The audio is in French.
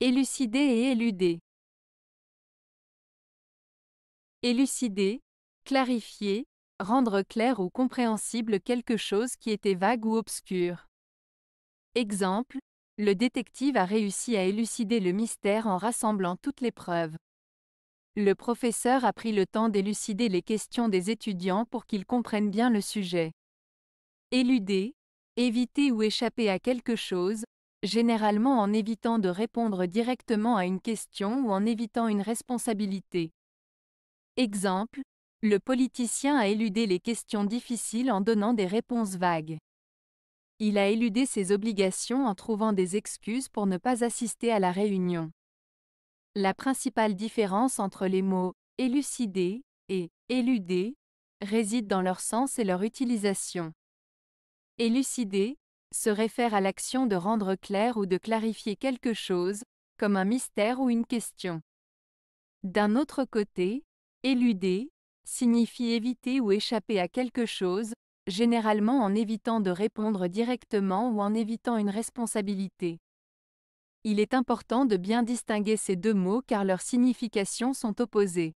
Élucider et éluder. Élucider, clarifier, rendre clair ou compréhensible quelque chose qui était vague ou obscur. Exemple, le détective a réussi à élucider le mystère en rassemblant toutes les preuves. Le professeur a pris le temps d'élucider les questions des étudiants pour qu'ils comprennent bien le sujet. Éluder, éviter ou échapper à quelque chose, généralement en évitant de répondre directement à une question ou en évitant une responsabilité. Exemple, le politicien a éludé les questions difficiles en donnant des réponses vagues. Il a éludé ses obligations en trouvant des excuses pour ne pas assister à la réunion. La principale différence entre les mots élucider et éluder réside dans leur sens et leur utilisation. Élucider se réfère à l'action de rendre clair ou de clarifier quelque chose, comme un mystère ou une question. D'un autre côté, éluder signifie éviter ou échapper à quelque chose, généralement en évitant de répondre directement ou en évitant une responsabilité. Il est important de bien distinguer ces deux mots car leurs significations sont opposées.